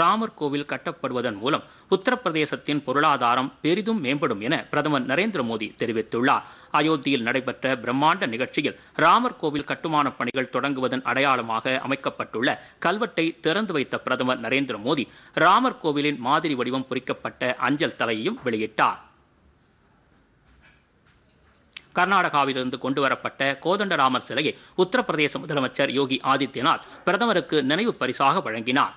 ராமர் கோவில் கட்டப்படுவதன் மூலம் உத்தரப்பிரதேசத்தின் பொருளாதாரம் பெரிதும் மேம்படும் என பிரதமர் நரேந்திர மோடி தெரிவித்துள்ளார் அயோத்தியில் நடைபெற்ற பிரம்மாண்ட நிகழ்ச்சியில் ராமர் கோவில் கட்டுமான பணிகள் தொடங்குவதன் அடையாளமாக அமைக்கப்பட்டுள்ள கல்வெட்டை திறந்து வைத்த பிரதமர் நரேந்திர மோடி ராமர் கோவிலின் மாதிரி வடிவம் பொறிக்கப்பட்ட அஞ்சல் தலையையும் வெளியிட்டார் கர்நாடகாவிலிருந்து கொண்டுவரப்பட்ட கோதண்டராமர் சிலையை உத்தரப்பிரதேச முதலமைச்சர் யோகி ஆதித்யநாத் பிரதமருக்கு நினைவு பரிசாக வழங்கினார்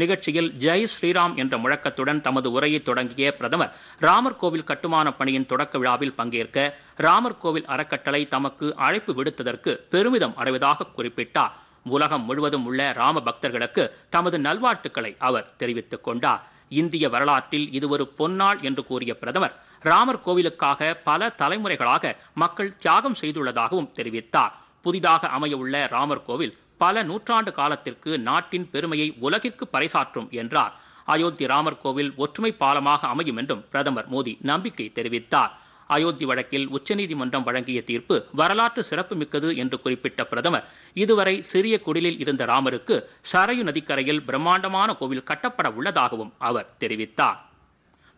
நிகழ்ச்சியில் ஜெய் ஸ்ரீராம் என்ற முழக்கத்துடன் தமது உரையை தொடங்கிய பிரதமர் ராமர் கோவில் கட்டுமான பணியின் தொடக்க விழாவில் பங்கேற்க ராமர் கோவில் அறக்கட்டளை தமக்கு அழைப்பு விடுத்ததற்கு பெருமிதம் அடைவதாக குறிப்பிட்டார் உலகம் முழுவதும் உள்ள ராம பக்தர்களுக்கு தமது நல்வாழ்த்துக்களை அவர் தெரிவித்துக் கொண்டார் இந்திய வரலாற்றில் இது ஒரு பொன்னாள் என்று கூறிய பிரதமர் ராமர் கோவிலுக்காக பல தலைமுறைகளாக மக்கள் தியாகம் செய்துள்ளதாகவும் தெரிவித்தார் புதிதாக அமையவுள்ள ராமர் கோவில் பல நூற்றாண்டு காலத்திற்கு நாட்டின் பெருமையை உலகிற்கு பறைசாற்றும் என்றார் அயோத்தி ராமர் கோவில் ஒற்றுமை பாலமாக அமையும் என்றும் பிரதமர் மோடி நம்பிக்கை தெரிவித்தார் அயோத்தி வழக்கில் உச்சநீதிமன்றம் வழங்கிய தீர்ப்பு வரலாற்று சிறப்புமிக்கது என்று குறிப்பிட்ட பிரதமர் இதுவரை சிறிய குடிலில் இருந்த ராமருக்கு சரையு நதிக்கரையில் பிரம்மாண்டமான கோவில் கட்டப்பட உள்ளதாகவும் அவர் தெரிவித்தார்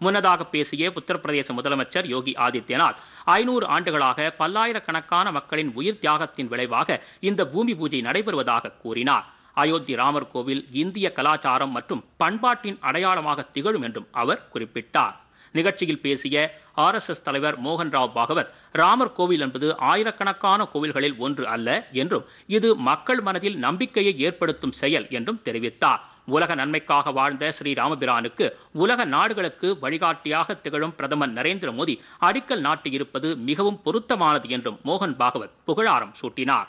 முன்னதாக பேசிய உத்தரப்பிரதேச முதலமைச்சர் யோகி ஆதித்யநாத் ஐநூறு ஆண்டுகளாக பல்லாயிரக்கணக்கான மக்களின் உயிர் தியாகத்தின் விளைவாக இந்த பூமி பூஜை நடைபெறுவதாக கூறினார் அயோத்தி ராமர் கோவில் இந்திய கலாச்சாரம் மற்றும் பண்பாட்டின் அடையாளமாக திகழும் என்றும் அவர் குறிப்பிட்டார் நிகழ்ச்சியில் பேசிய ஆர்எஸ்எஸ் தலைவர் மோகன் ராவ் பாகவத் ராமர் கோவில் என்பது ஆயிரக்கணக்கான கோவில்களில் ஒன்று அல்ல என்றும் இது மக்கள் மனதில் நம்பிக்கையை ஏற்படுத்தும் செயல் என்றும் தெரிவித்தார் உலக நன்மைக்காக வாழ்ந்த ஸ்ரீ ராமபிரானுக்கு உலக நாடுகளுக்கு வழிகாட்டியாக திகழும் பிரதமர் நரேந்திர மோடி அடிக்கல் நாட்டியிருப்பது மிகவும் பொருத்தமானது என்றும் மோகன் பாகவத் புகழாரம் சூட்டினார்